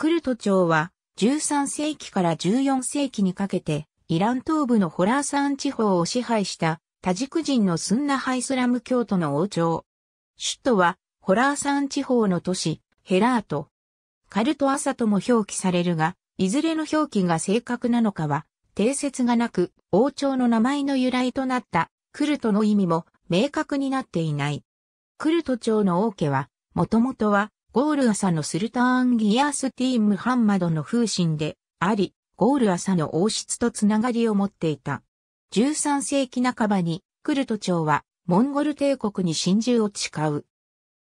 クルト朝は13世紀から14世紀にかけてイラン東部のホラーサン地方を支配したタジク人のスンナハイスラム教徒の王朝。首都はホラーサン地方の都市ヘラート。カルトアサとも表記されるが、いずれの表記が正確なのかは定説がなく王朝の名前の由来となったクルトの意味も明確になっていない。クルト朝の王家はもともとはゴール朝のスルターンギアスティームハンマドの風神であり、ゴール朝の王室とつながりを持っていた。13世紀半ばにクルト朝はモンゴル帝国に真珠を誓う。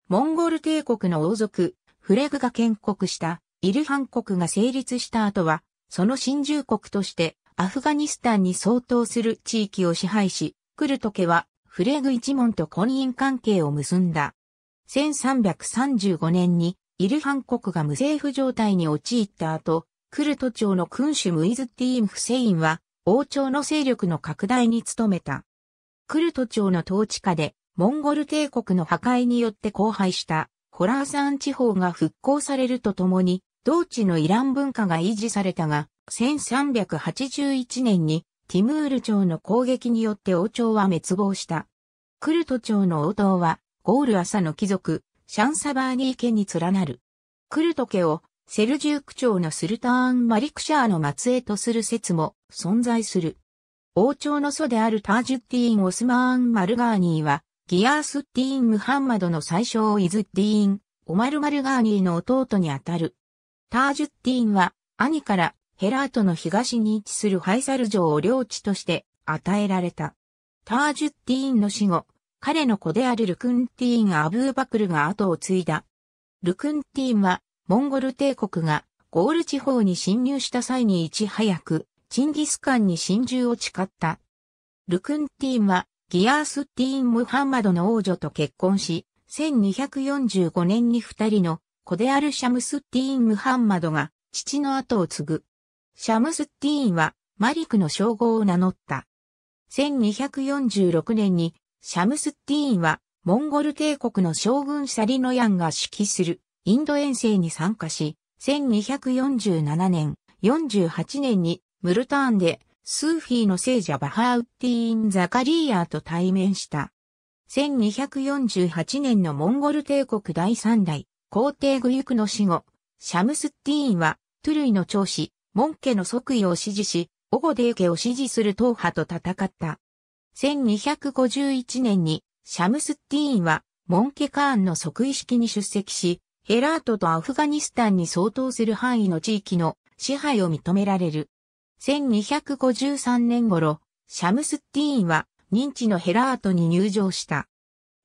モンゴル帝国の王族、フレグが建国したイルハン国が成立した後は、その真珠国としてアフガニスタンに相当する地域を支配し、クルト家はフレグ一門と婚姻関係を結んだ。1335年にイルハン国が無政府状態に陥った後、クルト朝の君主ムイズティーム・フセインは王朝の勢力の拡大に努めた。クルト朝の統治下でモンゴル帝国の破壊によって荒廃したホラーサン地方が復興されるとともに、同地のイラン文化が維持されたが、1381年にティムール朝の攻撃によって王朝は滅亡した。クルト朝の王党はゴール朝の貴族、シャンサバーニー家に連なる。クルト家をセルジューク朝のスルターン・マリクシャーの末裔とする説も存在する。王朝の祖であるタージュッティーン・オスマーン・マルガーニーは、ギアースッティーン・ムハンマドの最小をイズッティーン、オマル・マルガーニーの弟にあたる。タージュッティーンは、兄からヘラートの東に位置するハイサル城を領地として与えられた。タージュッティーンの死後、彼の子であるルクンティーン・アブーバクルが後を継いだ。ルクンティーンは、モンゴル帝国がゴール地方に侵入した際にいち早く、チンギスカンに侵入を誓った。ルクンティーンは、ギアースティーン・ムハンマドの王女と結婚し、1245年に二人の子であるシャムスティーン・ムハンマドが父の後を継ぐ。シャムスティーンはマリクの称号を名乗った。1246年にシャムスッティーンは、モンゴル帝国の将軍シャリノヤンが指揮するインド遠征に参加し、1247年、48年にムルターンでスーフィーの聖者バハーウッティーン・ザカリーヤーと対面した。1248年のモンゴル帝国第3代皇帝グユクの死後、シャムスッティーンはトゥルイの長子、モン家の即位を支持し、オゴデー家を支持する党派と戦った。1251年にシャムスッティーンはモンケカーンの即位式に出席し、ヘラートとアフガニスタンに相当する範囲の地域の支配を認められる。1253年頃、シャムスッティーンは認知のヘラートに入場した。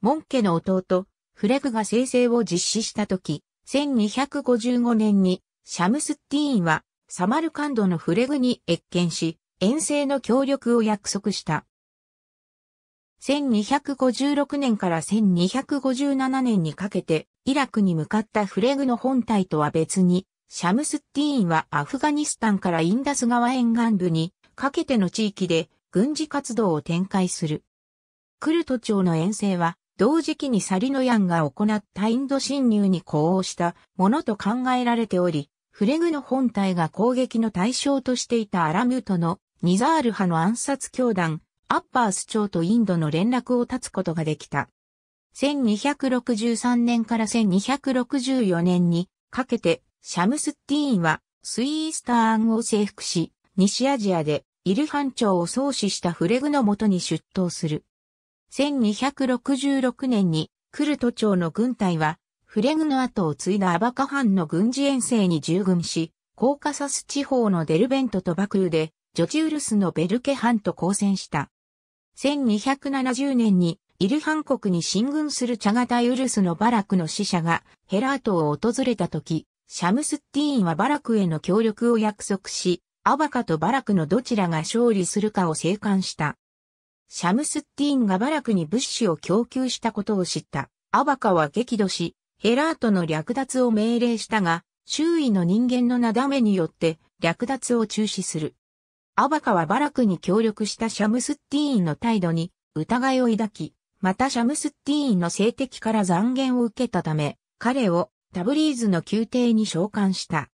モンケの弟、フレグが生成を実施した時、1255年にシャムスッティーンはサマルカンドのフレグに越見し、遠征の協力を約束した。1256年から1257年にかけて、イラクに向かったフレグの本体とは別に、シャムスッティーンはアフガニスタンからインダス川沿岸部にかけての地域で軍事活動を展開する。クルト町の遠征は、同時期にサリノヤンが行ったインド侵入に呼応したものと考えられており、フレグの本体が攻撃の対象としていたアラムートのニザール派の暗殺教団、アッパース朝とインドの連絡を断つことができた。1263年から1264年にかけてシャムスッティーンはスイースターンを征服し、西アジアでイルハン朝を創始したフレグのもとに出頭する。1266年にクルト朝の軍隊はフレグの後を継いだアバカ藩の軍事遠征に従軍し、コーカサス地方のデルベントとバクーで、ジョチウルスのベルケ藩と交戦した。1270年にイルハン国に進軍するチャガタイウルスのバラクの使者がヘラートを訪れた時、シャムスッティーンはバラクへの協力を約束し、アバカとバラクのどちらが勝利するかを生還した。シャムスッティーンがバラクに物資を供給したことを知った。アバカは激怒し、ヘラートの略奪を命令したが、周囲の人間のなだめによって略奪を中止する。アバカはバラクに協力したシャムスッティーンの態度に疑いを抱き、またシャムスッティーンの性的から残言を受けたため、彼をタブリーズの宮廷に召喚した。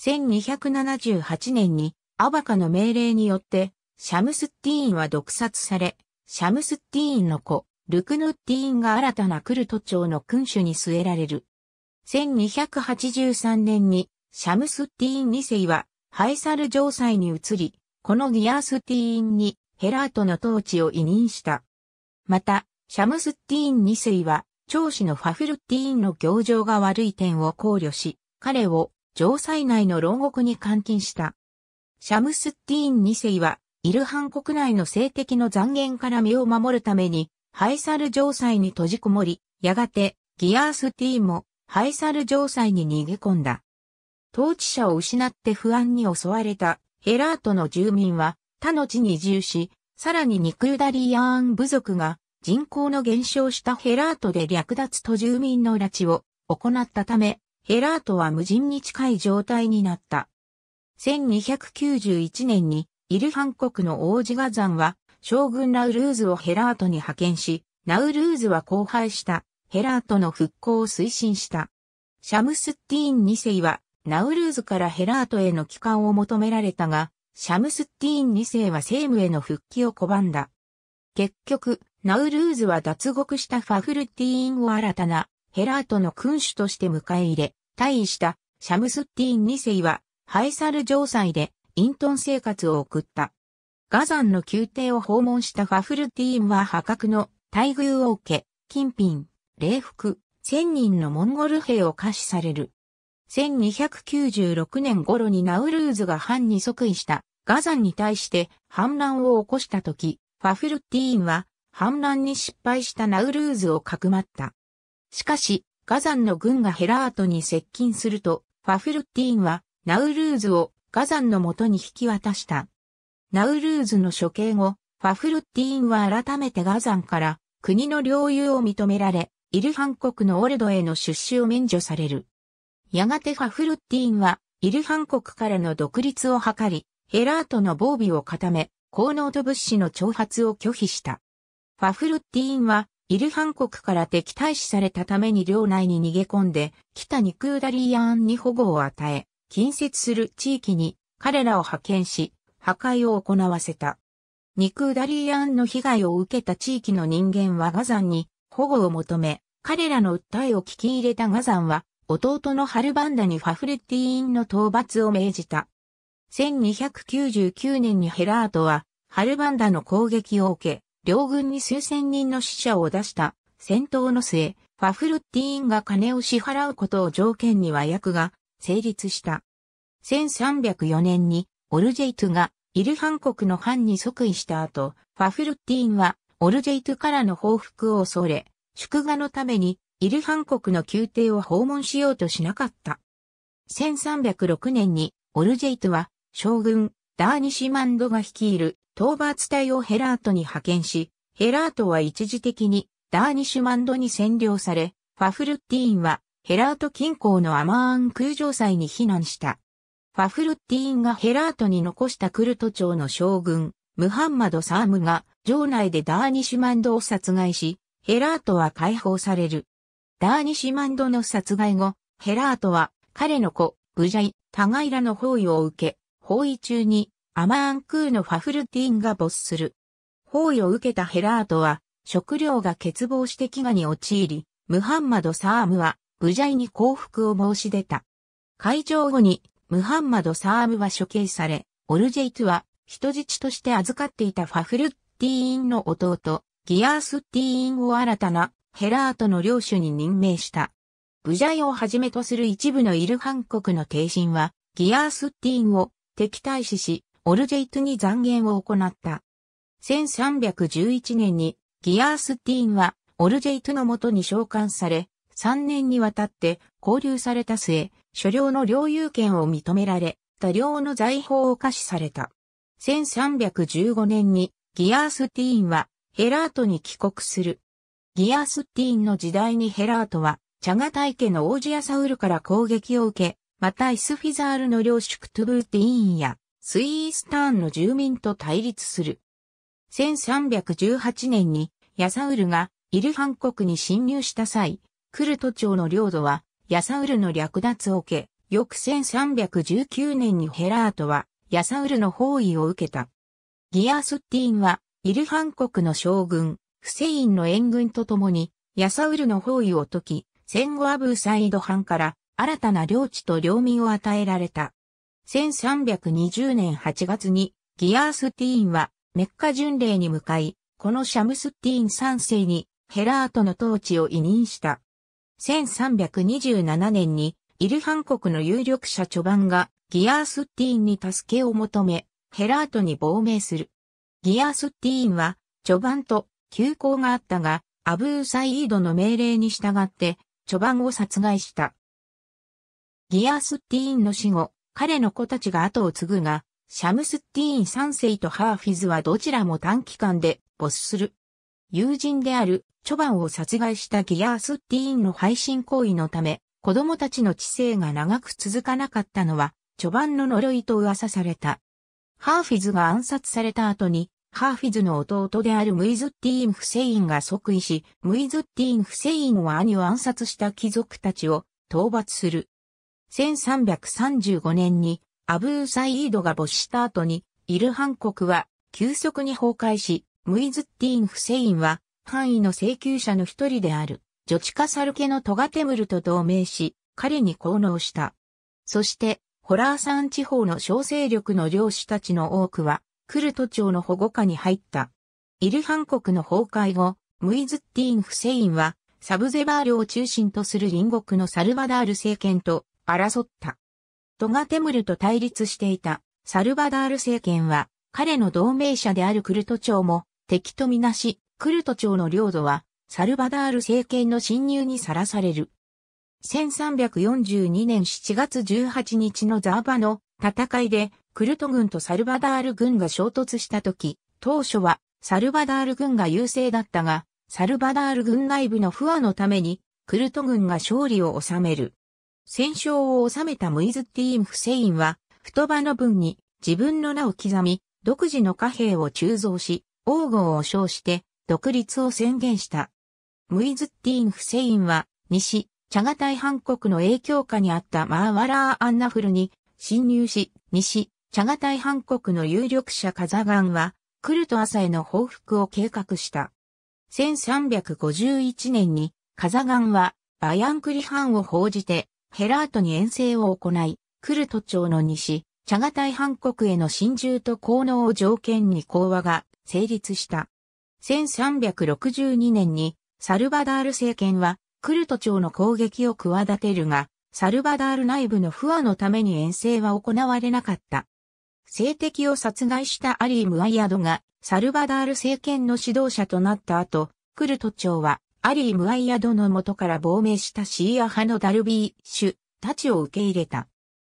1278年にアバカの命令によって、シャムスッティーンは毒殺され、シャムスッティーンの子、ルクヌッティーンが新たなクルト朝の君主に据えられる。1283年に、シャムスッティーン2世は、ハイサル城塞に移り、このギアースティーンにヘラートの統治を委任した。また、シャムスティーン2世は、長子のファフルティーンの行情が悪い点を考慮し、彼を城塞内の牢獄に監禁した。シャムスティーン2世は、イルハン国内の性的の残言から身を守るために、ハイサル城塞に閉じこもり、やがて、ギアースティーンも、ハイサル城塞に逃げ込んだ。統治者を失って不安に襲われたヘラートの住民は他の地に移住し、さらにニクダリアーン部族が人口の減少したヘラートで略奪と住民の拉致を行ったため、ヘラートは無人に近い状態になった。1291年にイルハン国の王子ガザンは将軍ナウルーズをヘラートに派遣し、ナウルーズは荒廃したヘラートの復興を推進した。シャムスッティーン2世はナウルーズからヘラートへの帰還を求められたが、シャムスッティーン2世は政務への復帰を拒んだ。結局、ナウルーズは脱獄したファフルティーンを新たなヘラートの君主として迎え入れ、退位したシャムスッティーン2世はハイサル城塞で隠遁生活を送った。ガザンの宮廷を訪問したファフルティーンは破格の待遇を受け、金品、礼服、千人のモンゴル兵を可視される。1296年頃にナウルーズが藩に即位したガザンに対して反乱を起こした時、ファフルッティーンは反乱に失敗したナウルーズをかくまった。しかし、ガザンの軍がヘラートに接近すると、ファフルッティーンはナウルーズをガザンの元に引き渡した。ナウルーズの処刑後、ファフルッティーンは改めてガザンから国の領有を認められ、イルハン国のオルドへの出資を免除される。やがてファフルッティンは、イルハン国からの独立を図り、ヘラートの防備を固め、高濃度物資の挑発を拒否した。ファフルッティーンは、イルハン国から敵対視されたために領内に逃げ込んで、北ニクーダリーンに保護を与え、近接する地域に彼らを派遣し、破壊を行わせた。ニクーダリーンの被害を受けた地域の人間はガザンに保護を求め、彼らの訴えを聞き入れたガザンは弟のハルバンダにファフレッティーンの討伐を命じた。1299年にヘラートは、ハルバンダの攻撃を受け、両軍に数千人の死者を出した戦闘の末、ファフルッティーンが金を支払うことを条件に和訳が成立した。1304年にオルジェイトがイルハン国の藩に即位した後、ファフルッティーンはオルジェイトからの報復を恐れ、祝賀のためにイルハン国の宮廷を訪問しようとしなかった。1306年にオルジェイトは将軍ダーニシマンドが率いる討伐隊をヘラートに派遣し、ヘラートは一時的にダーニシュマンドに占領され、ファフルッティーンはヘラート近郊のアマーン空城祭に避難した。ファフルッティーンがヘラートに残したクルト朝の将軍、ムハンマド・サームが城内でダーニシュマンドを殺害し、ヘラートは解放される。ダーニシマンドの殺害後、ヘラートは彼の子、ブジャイ、互いらの包囲を受け、包囲中にアマーンクーのファフルティーンが没する。包囲を受けたヘラートは、食料が欠乏して飢餓に陥り、ムハンマド・サームは、ブジャイに降伏を申し出た。会場後に、ムハンマド・サームは処刑され、オルジェイトは、人質として預かっていたファフルッティーンの弟、ギアース・ティーンを新たなヘラートの領主に任命した。ブジャイをはじめとする一部のイルハン国の帝臣は、ギアースッティーンを敵対視し、オルジェイトに残言を行った。1311年に、ギアースッティーンは、オルジェイトのもとに召喚され、3年にわたって交流された末、所領の領有権を認められ、多領の財宝を可視された。1315年に、ギアースティーンは、ヘラートに帰国する。ギアスティーンの時代にヘラートは、チャガタイ家の王子ヤサウルから攻撃を受け、またイスフィザールの領主クトゥブーティーンや、スイースターンの住民と対立する。1318年に、ヤサウルがイルハン国に侵入した際、クルト朝の領土は、ヤサウルの略奪を受け、翌1319年にヘラートは、ヤサウルの包囲を受けた。ギアスティーンは、イルハン国の将軍、フセインの援軍と共に、ヤサウルの包囲を解き、戦後アブーサイド藩から新たな領地と領民を与えられた。1320年8月にギアースティーンはメッカ巡礼に向かい、このシャムスティーン3世にヘラートの統治を委任した。1327年にイルハン国の有力者チョバンがギアースティーンに助けを求め、ヘラートに亡命する。ギアースティーンは、チョバンと休校があったが、アブー・サイードの命令に従って、序盤を殺害した。ギアスッティーンの死後、彼の子たちが後を継ぐが、シャムスッティーン3世とハーフィズはどちらも短期間で没する。友人であるチョバンを殺害したギアースッティーンの配信行為のため、子供たちの知性が長く続かなかったのは、チョバンの呪いと噂された。ハーフィズが暗殺された後に、カーフィズの弟であるムイズッティーン・フセインが即位し、ムイズッティーン・フセインは兄を暗殺した貴族たちを討伐する。1335年にアブー・サイードが没した後に、イルハン国は急速に崩壊し、ムイズッティーン・フセインは範囲の請求者の一人である、ジョチカサルケのトガテムルと同盟し、彼に功能した。そして、ホラー山地方の小勢力の領主たちの多くは、クルト朝の保護下に入った。イルハン国の崩壊後、ムイズッティーン・フセインは、サブゼバールを中心とする隣国のサルバダール政権と争った。トガテムルと対立していたサルバダール政権は、彼の同盟者であるクルト朝も敵とみなし、クルト朝の領土はサルバダール政権の侵入にさらされる。1342年7月18日のザーバの戦いでクルト軍とサルバダール軍が衝突した時、当初はサルバダール軍が優勢だったが、サルバダール軍内部の不和のために、クルト軍が勝利を収める。戦勝を収めたムイズッティーン・フセインは、太場の分に自分の名を刻み、独自の貨幣を鋳造し、王号を称して、独立を宣言した。ムイズッティーン・フセインは、西、チャガタイ半国の影響下にあったマーワラー・アンナフルに侵入し、西、チャガタイ半国の有力者カザガンは、クルト朝への報復を計画した。1351年に、カザガンは、バヤンクリハンを報じて、ヘラートに遠征を行い、クルト朝の西、チャガタイ半国への侵入と効能を条件に講和が成立した。1362年に、サルバダール政権は、クルト朝の攻撃を企てるが、サルバダール内部の不和のために遠征は行われなかった。性敵を殺害したアリー・ムアイアドがサルバダール政権の指導者となった後、クルト朝はアリー・ムアイアドの元から亡命したシーア派のダルビー主たちを受け入れた。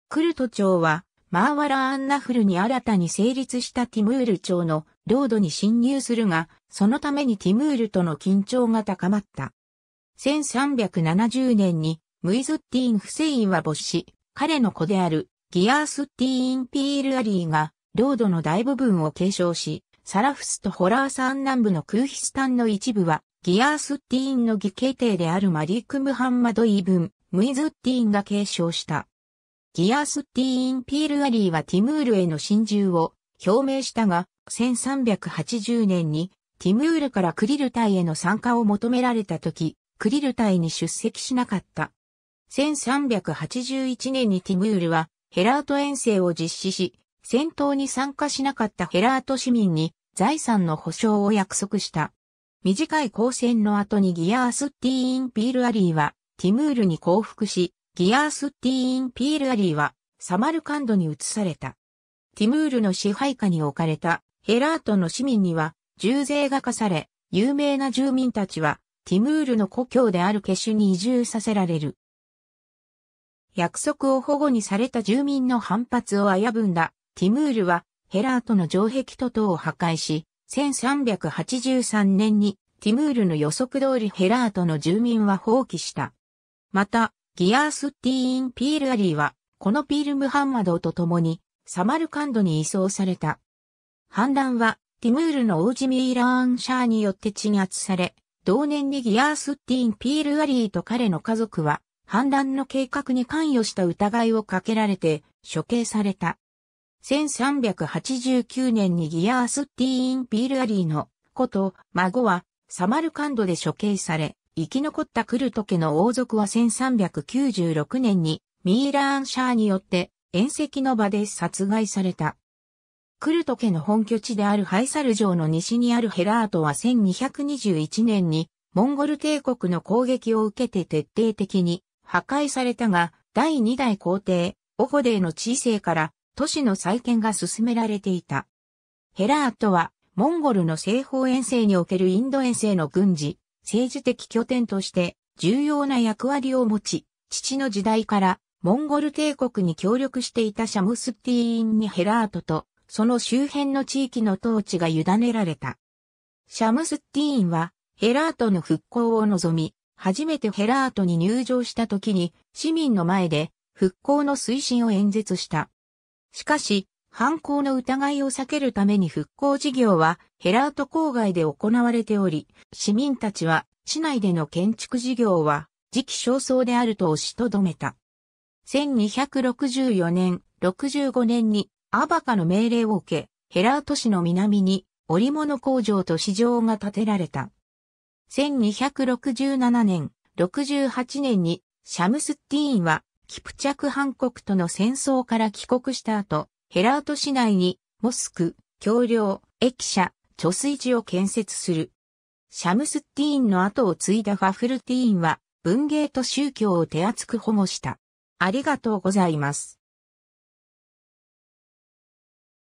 クルト朝はマーワラ・アンナフルに新たに成立したティムール朝の領土に侵入するが、そのためにティムールとの緊張が高まった。1370年にムイズッティン・フセインは没し、彼の子であるギアース・ティーン・ピール・アリーが、領土の大部分を継承し、サラフスとホラー山南部のクーヒスタンの一部は、ギアース・ティーンの義兄弟であるマリック・ムハンマド・イーブン、ムイズッティーンが継承した。ギアース・ティーン・ピール・アリーはティムールへの侵入を表明したが、1380年にティムールからクリル隊への参加を求められた時、クリル隊に出席しなかった。1381年にティムールはヘラート遠征を実施し、戦闘に参加しなかったヘラート市民に財産の保証を約束した。短い交戦の後にギアース・ティーン・ピール・アリーはティムールに降伏し、ギアース・ティーン・ピール・アリーはサマルカンドに移された。ティムールの支配下に置かれたヘラートの市民には重税が課され、有名な住民たちはティムールの故郷であるケシュに移住させられる。約束を保護にされた住民の反発を危ぶんだティムールはヘラートの城壁と塔を破壊し、1383年にティムールの予測通りヘラートの住民は放棄した。また、ギアースティーン・ピール・アリーは、このピール・ムハンマドと共に、サマルカンドに移送された。反乱は、ティムールの王子ミーラーン・シャーによって鎮圧され、同年にギアースティーン・ピール・アリーと彼の家族は、反乱の計画に関与した疑いをかけられて処刑された。1389年にギアースティーン・ビールアリーの子と孫はサマルカンドで処刑され、生き残ったクルト家の王族は1396年にミーラーン・シャーによって宴席の場で殺害された。クルト家の本拠地であるハイサル城の西にあるヘラートは1221年にモンゴル帝国の攻撃を受けて徹底的に破壊されたが、第2代皇帝、オホデーの知性から都市の再建が進められていた。ヘラートは、モンゴルの西方遠征におけるインド遠征の軍事、政治的拠点として重要な役割を持ち、父の時代からモンゴル帝国に協力していたシャムスティーンにヘラートと、その周辺の地域の統治が委ねられた。シャムスティーンは、ヘラートの復興を望み、初めてヘラートに入場した時に市民の前で復興の推進を演説した。しかし、犯行の疑いを避けるために復興事業はヘラート郊外で行われており、市民たちは市内での建築事業は時期尚早であると押しとどめた。1264年、65年にアバカの命令を受け、ヘラート市の南に織物工場と市場が建てられた。1267年、68年にシャムスティーンはキプチャクン国との戦争から帰国した後、ヘラート市内にモスク、橋梁、駅舎、貯水池を建設する。シャムスティーンの後を継いだファフルティーンは文芸と宗教を手厚く保護した。ありがとうございます。